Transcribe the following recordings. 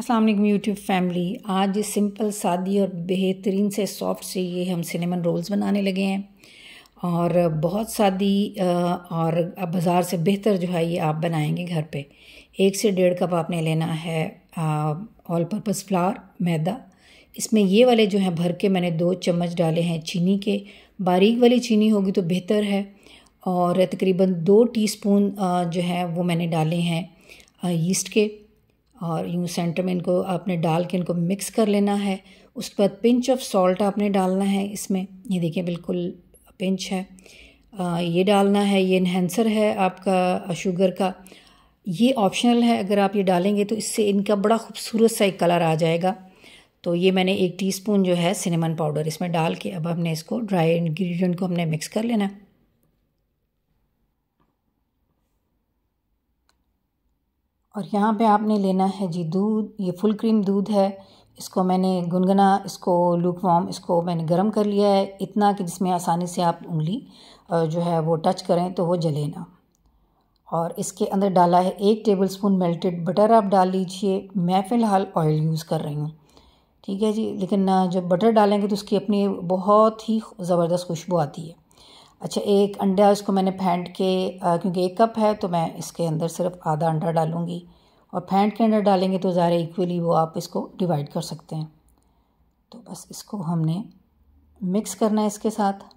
अस्सलाम वालेकुम YouTube family आज सिंपल सादी और बेहतरीन से सॉफ्ट से ये हम सिनेमन रोल्स बनाने लगे हैं और बहुत सादी और बाज़ार से बेहतर जो है ये आप बनाएंगे घर पे एक से डेढ़ कप आपने लेना है ऑल पर्पज़ फ्लावर मैदा इसमें ये वाले जो हैं भर के मैंने दो चम्मच डाले हैं चीनी के बारीक वाली चीनी होगी तो बेहतर है और तकरीबन दो टीस्पून जो है वो मैंने डाले हैं यीस्ट के और यूँ सेंटर में इनको आपने डाल के इनको मिक्स कर लेना है उसके बाद पिंच ऑफ सॉल्ट आपने डालना है इसमें ये देखिए बिल्कुल पिंच है आ, ये डालना है ये इन्हेंसर है आपका शुगर का ये ऑप्शनल है अगर आप ये डालेंगे तो इससे इनका बड़ा खूबसूरत सा एक कलर आ जाएगा तो ये मैंने एक टीस्पून जो है सिनेमन पाउडर इसमें डाल के अब हमने इसको ड्राई इंग्रेडिएंट को हमने मिक्स कर लेना है और यहाँ पे आपने लेना है जी दूध ये फुल क्रीम दूध है इसको मैंने गुनगुना इसको लूक वॉम इसको मैंने गर्म कर लिया है इतना कि जिसमें आसानी से आप उंगली जो है वो टच करें तो वो जले ना और इसके अंदर डाला है एक टेबल स्पून मेल्टेड बटर आप डाल लीजिए मैं फ़िलहाल ऑयल यूज़ कर रही हूँ ठीक है जी लेकिन जब बटर डालेंगे तो उसकी अपनी बहुत ही ज़बरदस्त खुशबू आती है अच्छा एक अंडा इसको मैंने फेंट के क्योंकि एक कप है तो मैं इसके अंदर सिर्फ आधा अंडा डालूँगी और फेंट के अंडर डालेंगे तो ज़्यादा इक्वली वो आप इसको डिवाइड कर सकते हैं तो बस इसको हमने मिक्स करना है इसके साथ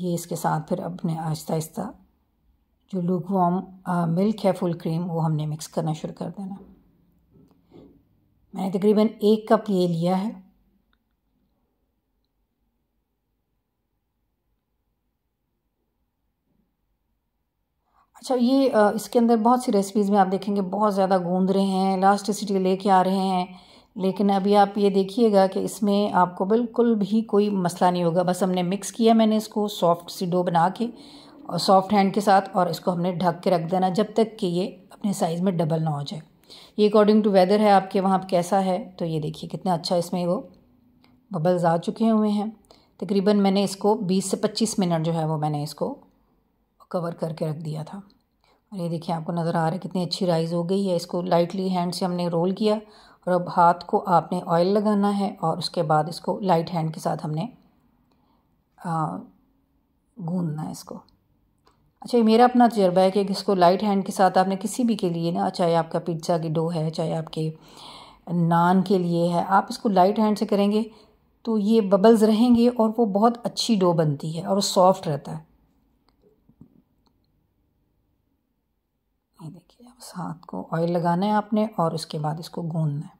ये इसके साथ फिर अपने आहिस्ता आहिस्ता जो लूक वॉम मिल्क है फुल क्रीम वो हमने मिक्स करना शुरू कर देना मैंने तकरीबन एक कप ये लिया है अच्छा ये uh, इसके अंदर बहुत सी रेसिपीज़ में आप देखेंगे बहुत ज़्यादा गूंद रहे हैं इलास्टिसिटी लेके आ रहे हैं लेकिन अभी आप ये देखिएगा कि इसमें आपको बिल्कुल भी कोई मसला नहीं होगा बस हमने मिक्स किया मैंने इसको सॉफ्ट सी डो बना के और सॉफ्ट हैंड के साथ और इसको हमने ढक के रख देना जब तक कि ये अपने साइज़ में डबल ना हो जाए ये अकॉर्डिंग टू वेदर है आपके वहाँ पर कैसा है तो ये देखिए कितना अच्छा इसमें वो बबल्स आ चुके हुए हैं तकरीबन मैंने इसको 20 से 25 मिनट जो है वो मैंने इसको कवर करके रख दिया था और ये देखिए आपको नज़र आ रहा है कितनी अच्छी राइज़ हो गई है इसको लाइटली हैंड से हमने रोल किया और अब हाथ को आपने ऑयल लगाना है और उसके बाद इसको लाइट हैंड के साथ हमने गूंदना है इसको अच्छा ये मेरा अपना तजर्बा है कि इसको लाइट हैंड के साथ आपने किसी भी के लिए ना चाहे आपका पिज्ज़ा की डो है चाहे आपके नान के लिए है आप इसको लाइट हैंड से करेंगे तो ये बबल्स रहेंगे और वो बहुत अच्छी डो बनती है और वो सॉफ्ट रहता है ये देखिए अब साथ को ऑयल लगाना है आपने और उसके बाद इसको गूंदना है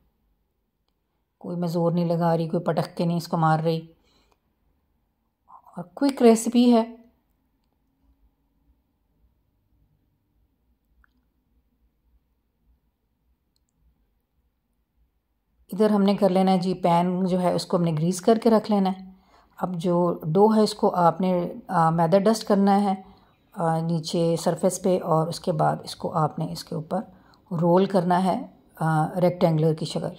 कोई मैं ज़ोर नहीं लगा रही कोई पटक के नहीं इसको मार रही और क्विक रेसिपी है इधर हमने कर लेना है जी पैन जो है उसको हमने ग्रीस करके रख लेना है अब जो डो है इसको आपने आ, मैदा डस्ट करना है नीचे सरफेस पे और उसके बाद इसको आपने इसके ऊपर रोल करना है रेक्टेंगुलर की शक्ल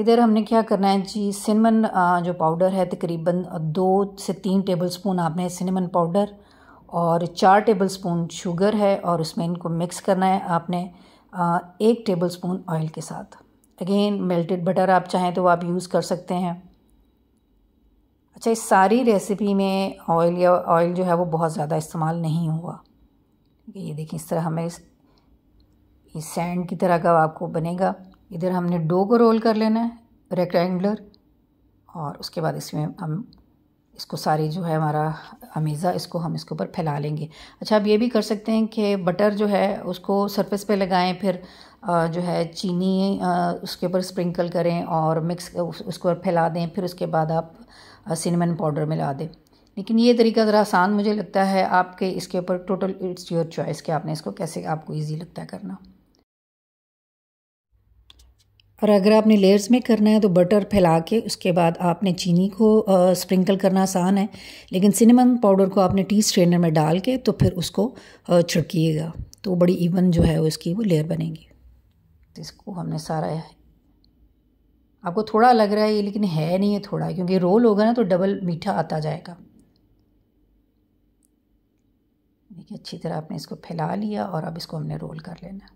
इधर हमने क्या करना है जी सिनेमन जो पाउडर है तकरीबन दो से तीन टेबल स्पून आपने सिनेमन पाउडर और चार टेबल स्पून शुगर है और उसमें इनको मिक्स करना है आपने एक टेबल स्पून ऑयल के साथ अगेन मेल्टेड बटर आप चाहें तो आप यूज़ कर सकते हैं अच्छा इस सारी रेसिपी में ऑयल या ऑयल जो है वो बहुत ज़्यादा इस्तेमाल नहीं हुआ ये देखिए इस तरह हमें इस सैंड की तरह का आपको बनेगा इधर हमने डो को रोल कर लेना है रेक्टेंगुलर और उसके बाद इसमें हम इसको सारी जो है हमारा अमीज़ा इसको हम इसके ऊपर फैला लेंगे अच्छा आप ये भी कर सकते हैं कि बटर जो है उसको सरफेस पे लगाएं फिर जो है चीनी उसके ऊपर स्प्रिंकल करें और मिक्स उसके ऊपर फैला दें फिर उसके बाद आप सिनेमन पाउडर मिला दें लेकिन ये तरीका ज़रा आसान मुझे लगता है आपके इसके ऊपर टोटल इट्स योर चॉइस कि आपने इसको कैसे आपको ईजी लगता है करना और अगर आपने लेयर्स में करना है तो बटर फैला के उसके बाद आपने चीनी को आ, स्प्रिंकल करना आसान है लेकिन सिनेमन पाउडर को आपने टी स्ट्रेनर में डाल के तो फिर उसको छिड़किएगा तो बड़ी इवन जो है वो इसकी वो लेयर बनेगी तो इसको हमने सारा आपको थोड़ा लग रहा है ये लेकिन है नहीं है थोड़ा क्योंकि रोल होगा ना तो डबल मीठा आता जाएगा देखिए अच्छी तरह आपने इसको फैला लिया और अब इसको हमने रोल कर लेना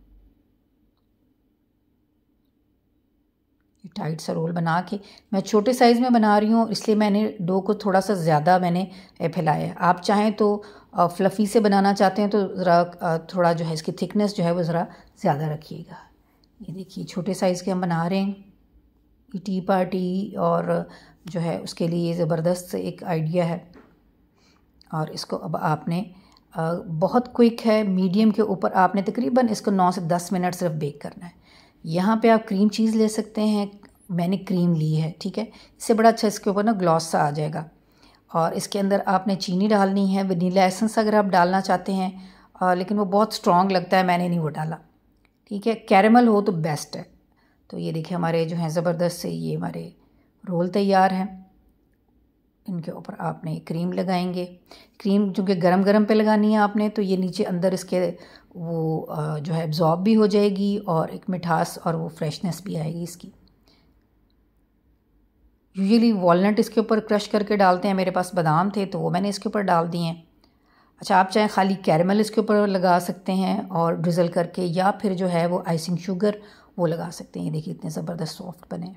टाइट सा रोल बना के मैं छोटे साइज़ में बना रही हूँ इसलिए मैंने डो को थोड़ा सा ज़्यादा मैंने फैलाया आप चाहें तो फ्लफ़ी से बनाना चाहते हैं तो ज़रा थोड़ा जो है इसकी थिकनेस जो है वो ज़रा ज़्यादा रखिएगा ये देखिए छोटे साइज़ के हम बना रहे हैं टी पार्टी और जो है उसके लिए ज़बरदस्त एक आइडिया है और इसको अब आपने बहुत क्विक है मीडियम के ऊपर आपने तकरीबन इसको नौ से दस मिनट सिर्फ बेक करना है यहाँ पे आप क्रीम चीज़ ले सकते हैं मैंने क्रीम ली है ठीक है इससे बड़ा अच्छा इसके ऊपर ना ग्लॉस सा आ जाएगा और इसके अंदर आपने चीनी डालनी है वनीला एसेंस अगर आप डालना चाहते हैं लेकिन वो बहुत स्ट्रॉन्ग लगता है मैंने नहीं वो डाला ठीक है कैरेमल हो तो बेस्ट है तो ये देखिए हमारे जो हैं ज़बरदस्त से ये हमारे रोल तैयार हैं इनके ऊपर आपने क्रीम लगाएंगे क्रीम चूँकि गरम गरम पे लगानी है आपने तो ये नीचे अंदर इसके वो जो है एब्ज़ॉर्ब भी हो जाएगी और एक मिठास और वो फ्रेशनेस भी आएगी इसकी यूजली वॉलट इसके ऊपर क्रश करके डालते हैं मेरे पास बादाम थे तो वो मैंने इसके ऊपर डाल दिए हैं अच्छा आप चाहे खाली कैरमल इसके ऊपर लगा सकते हैं और ड्रिज़ल करके या फिर जो है वो आइसिंग शुगर वो लगा सकते हैं देखिए इतने ज़बरदस्त सॉफ्ट बने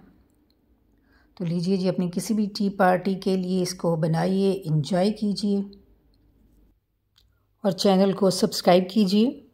तो लीजिए जी अपनी किसी भी टी पार्टी के लिए इसको बनाइए इंजॉय कीजिए और चैनल को सब्सक्राइब कीजिए